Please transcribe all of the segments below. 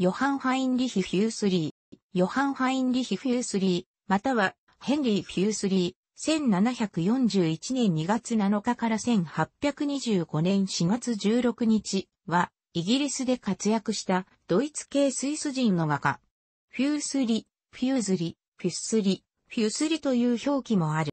ヨハン・ハインリヒ・フュースリー、ヨハン・ハインリヒ・フュースリー、またはヘンリー・フュースリー、1741年2月7日から1825年4月16日は、イギリスで活躍したドイツ系スイス人の画家。フュースリ、フューズリ、フュッスリ、フュースリという表記もある。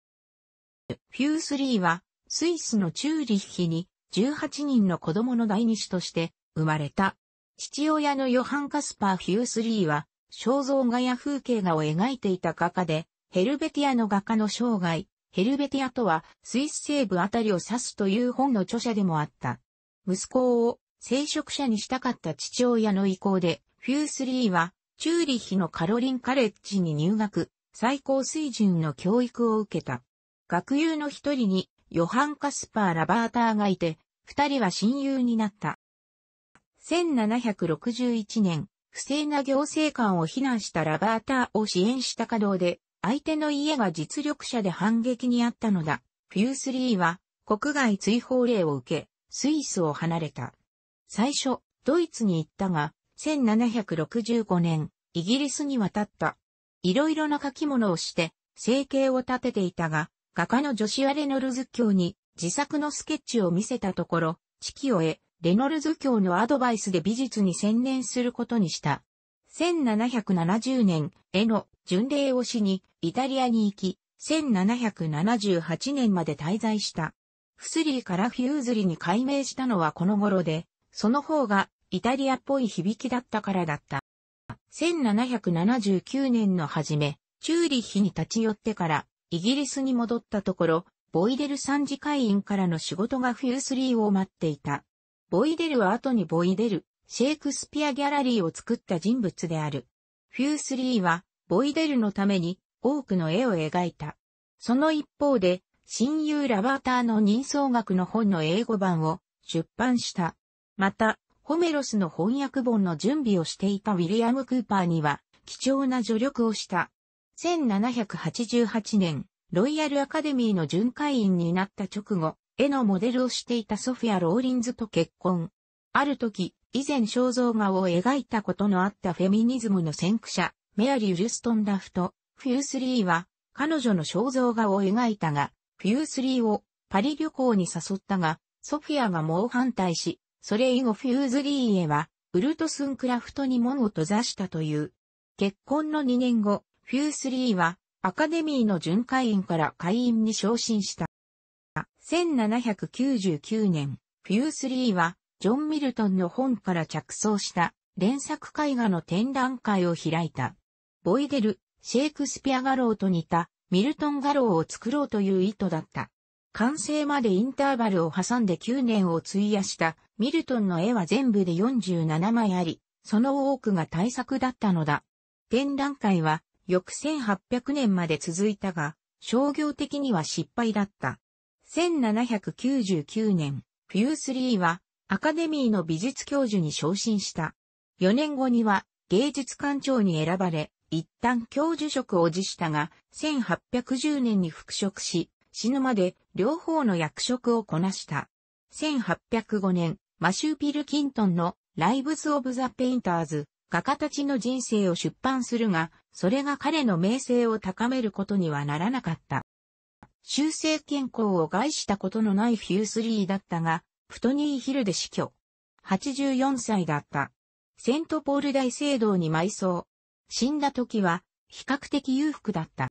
フュースリーは、スイスのチューリッヒに18人の子供の第二子として生まれた父親のヨハン・カスパー・ヒュース・リーは、肖像画や風景画を描いていた画家で、ヘルベティアの画家の生涯、ヘルベティアとは、スイス西部あたりを指すという本の著者でもあった。息子を聖職者にしたかった父親の意向で、フュースリーは、チューリッヒのカロリンカレッジに入学、最高水準の教育を受けた。学友の一人に、ヨハン・カスパー・ラバーターがいて、二人は親友になった。1761年、不正な行政官を非難したラバーターを支援した稼働で、相手の家が実力者で反撃にあったのだ。フュースリーは国外追放令を受け、スイスを離れた。最初、ドイツに行ったが、1765年、イギリスに渡った。いろいろな書き物をして、生計を立てていたが、画家の女子アレノルズ教に自作のスケッチを見せたところ、地球を得、レノルズ教のアドバイスで美術に専念することにした。1770年、絵の巡礼をしにイタリアに行き、1778年まで滞在した。フスリーからフューズリに改名したのはこの頃で、その方がイタリアっぽい響きだったからだった。1779年の初め、チューリッヒに立ち寄ってからイギリスに戻ったところ、ボイデル参事会員からの仕事がフュースリーを待っていた。ボイデルは後にボイデル、シェイクスピアギャラリーを作った人物である。フュースリーは、ボイデルのために多くの絵を描いた。その一方で、親友ラバーターの人相学の本の英語版を出版した。また、ホメロスの翻訳本の準備をしていたウィリアム・クーパーには、貴重な助力をした。1788年、ロイヤルアカデミーの巡回員になった直後、絵のモデルをしていたソフィア・ローリンズと結婚。ある時、以前肖像画を描いたことのあったフェミニズムの先駆者、メアリー・ルストン・ラフト、フュースリーは、彼女の肖像画を描いたが、フュースリーをパリ旅行に誘ったが、ソフィアが猛反対し、それ以後フューズリーへは、ウルトスンクラフトに門を閉ざしたという。結婚の2年後、フュースリーは、アカデミーの巡回員から会員に昇進した。1799年、フュースリーは、ジョン・ミルトンの本から着想した連作絵画の展覧会を開いた。ボイデル、シェイクスピア画廊と似たミルトン画廊を作ろうという意図だった。完成までインターバルを挟んで9年を費やしたミルトンの絵は全部で47枚あり、その多くが大作だったのだ。展覧会は翌1800年まで続いたが、商業的には失敗だった。1799年、フュースリーはアカデミーの美術教授に昇進した。4年後には芸術館長に選ばれ、一旦教授職を辞したが、1810年に復職し、死ぬまで両方の役職をこなした。1805年、マシュー・ピルキントンのライブズ・オブ・ザ・ペインターズ、画家たちの人生を出版するが、それが彼の名声を高めることにはならなかった。修正健康を害したことのないフュースリーだったが、プトニーヒルで死去。84歳だった。セントポール大聖堂に埋葬。死んだ時は、比較的裕福だった。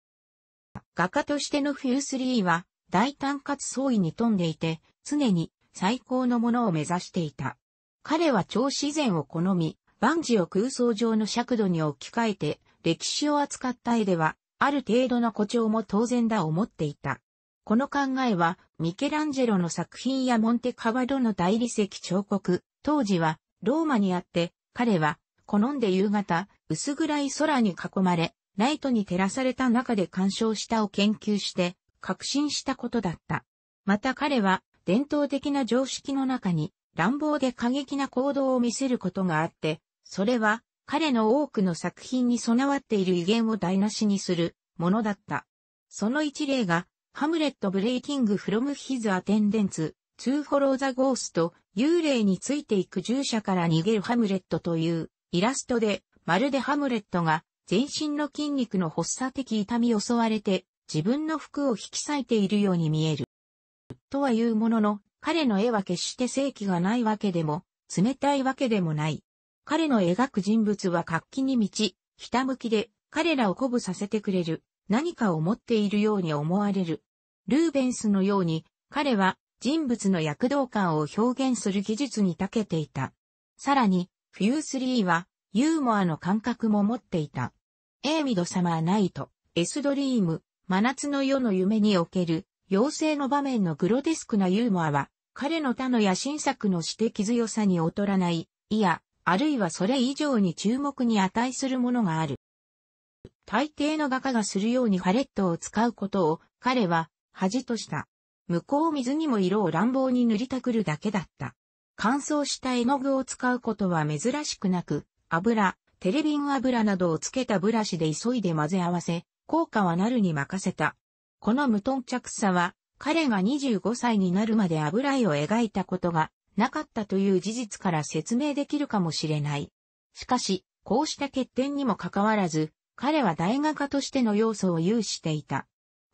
画家としてのフュースリーは、大胆かつ創意に富んでいて、常に最高のものを目指していた。彼は超自然を好み、万事を空想上の尺度に置き換えて、歴史を扱った絵では、ある程度の誇張も当然だ思っていた。この考えは、ミケランジェロの作品やモンテカワドの大理石彫刻、当時は、ローマにあって、彼は、好んで夕方、薄暗い空に囲まれ、ライトに照らされた中で干渉したを研究して、確信したことだった。また彼は、伝統的な常識の中に、乱暴で過激な行動を見せることがあって、それは、彼の多くの作品に備わっている威厳を台無しにする、ものだった。その一例が、ハムレットブレイキングフロムヒズアテンデンツ、ツーフォローザゴースト、幽霊についていく従者から逃げるハムレットというイラストで、まるでハムレットが全身の筋肉の発作的痛みを襲われて、自分の服を引き裂いているように見える。とは言うものの、彼の絵は決して正気がないわけでも、冷たいわけでもない。彼の描く人物は活気に満ち、ひたむきで、彼らを鼓舞させてくれる、何かを持っているように思われる。ルーベンスのように、彼は人物の躍動感を表現する技術に長けていた。さらに、フュースリーはユーモアの感覚も持っていた。エイミド様はナイト、エスドリーム、真夏の夜の夢における妖精の場面のグロデスクなユーモアは、彼の他の野心作の指摘強さに劣らない、いや、あるいはそれ以上に注目に値するものがある。大抵の画家がするようにファレットを使うことを彼は恥とした。向こう水にも色を乱暴に塗りたくるだけだった。乾燥した絵の具を使うことは珍しくなく、油、テレビン油などをつけたブラシで急いで混ぜ合わせ、効果はなるに任せた。この無頓着さは、彼が25歳になるまで油絵を描いたことがなかったという事実から説明できるかもしれない。しかし、こうした欠点にもかかわらず、彼は大画家としての要素を有していた。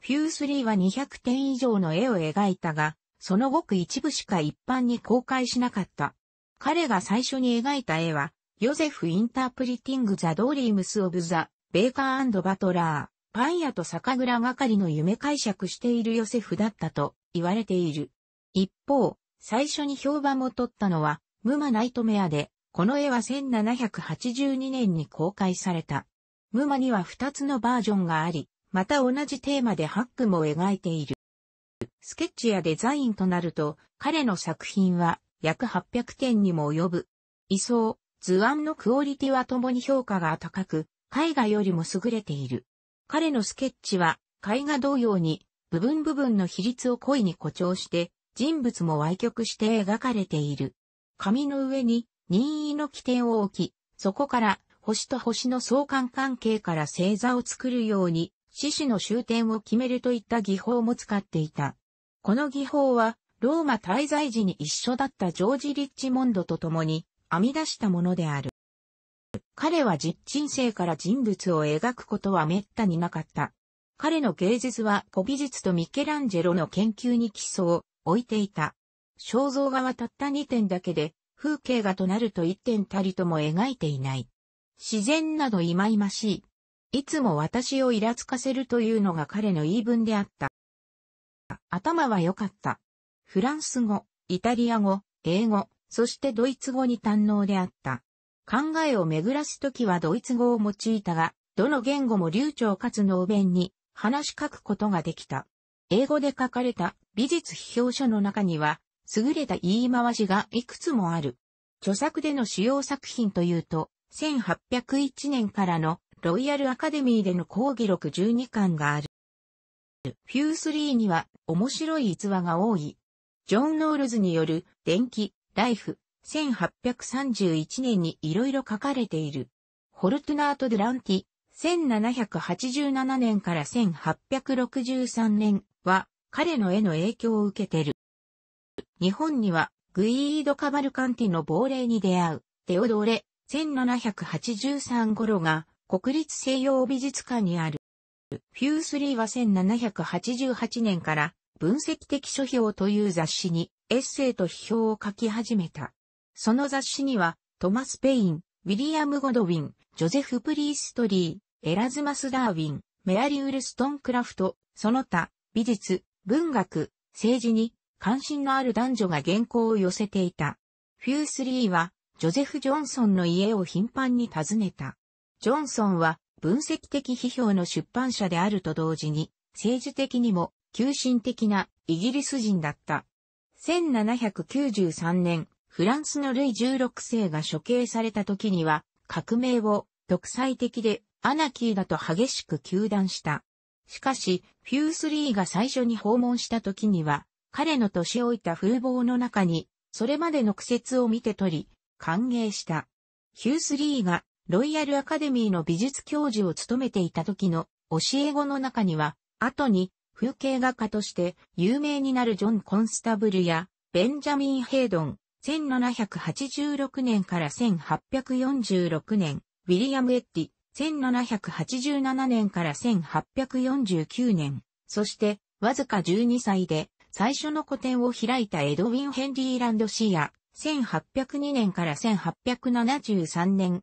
フュースリーは200点以上の絵を描いたが、そのごく一部しか一般に公開しなかった。彼が最初に描いた絵は、ヨゼフ・インタープリティング・ザ・ドリームス・オブ・ザ・ベーカーバトラー、パン屋と酒蔵係の夢解釈しているヨセフだったと言われている。一方、最初に評判を取ったのは、ムマ・ナイトメアで、この絵は1782年に公開された。ムマには2つのバージョンがあり、また同じテーマでハックも描いている。スケッチやデザインとなると、彼の作品は約800点にも及ぶ。位相、図案のクオリティは共に評価が高く、絵画よりも優れている。彼のスケッチは、絵画同様に、部分部分の比率を故意に誇張して、人物も歪曲して描かれている。紙の上に任意の起点を置き、そこから星と星の相関関係から星座を作るように獅子の終点を決めるといった技法も使っていた。この技法は、ローマ滞在時に一緒だったジョージ・リッチモンドと共に編み出したものである。彼は実人生から人物を描くことは滅多になかった。彼の芸術は古美術とミケランジェロの研究に基礎を置いていた。肖像画はたった2点だけで、風景画となると1点たりとも描いていない。自然など忌々しい。いつも私をイラつかせるというのが彼の言い分であった。頭は良かった。フランス語、イタリア語、英語、そしてドイツ語に堪能であった。考えを巡らすときはドイツ語を用いたが、どの言語も流暢かつ能弁に話し書くことができた。英語で書かれた美術批評書の中には、優れた言い回しがいくつもある。著作での主要作品というと、1801年からのロイヤルアカデミーでの講義録12巻がある。フュースリーには面白い逸話が多い。ジョン・ノールズによる電気、ライフ、1831年にいろいろ書かれている。ホルトナート・デュランティ、1787年から1863年は彼の絵の影響を受けている。日本にはグイード・カバルカンティの亡霊に出会う、テオドレ、1783頃が国立西洋美術館にある。フュースリーは1788年から分析的書評という雑誌にエッセイと批評を書き始めた。その雑誌にはトマス・ペイン、ウィリアム・ゴドウィン、ジョゼフ・プリーストリー、エラズマス・ダーウィン、メアリウル・ストンクラフト、その他、美術、文学、政治に関心のある男女が原稿を寄せていた。フュースリーは、ジョゼフ・ジョンソンの家を頻繁に訪ねた。ジョンソンは分析的批評の出版社であると同時に、政治的にも急進的なイギリス人だった。1793年、フランスのルイ16世が処刑された時には、革命を独裁的でアナキーだと激しく糾弾した。しかし、フュースリーが最初に訪問した時には、彼の年老いた風貌の中に、それまでの苦節を見て取り、歓迎した。ヒュースリーがロイヤルアカデミーの美術教授を務めていた時の教え子の中には、後に風景画家として有名になるジョン・コンスタブルやベンジャミン・ヘイドン、1786年から1846年、ウィリアム・エッティ、1787年から1849年、そしてわずか12歳で最初の個展を開いたエドウィン・ヘンリー・ランドシーや、1802年から1873年、